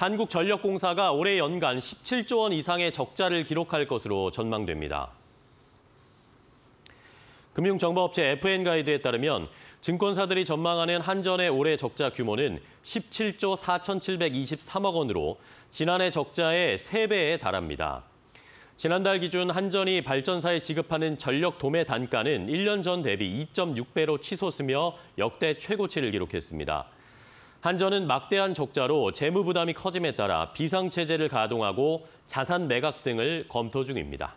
한국전력공사가 올해 연간 17조 원 이상의 적자를 기록할 것으로 전망됩니다. 금융정보업체 FN가이드에 따르면 증권사들이 전망하는 한전의 올해 적자 규모는 17조 4,723억 원으로 지난해 적자의 3배에 달합니다. 지난달 기준 한전이 발전사에 지급하는 전력 도매 단가는 1년 전 대비 2.6배로 치솟으며 역대 최고치를 기록했습니다. 한전은 막대한 적자로 재무 부담이 커짐에 따라 비상체제를 가동하고 자산 매각 등을 검토 중입니다.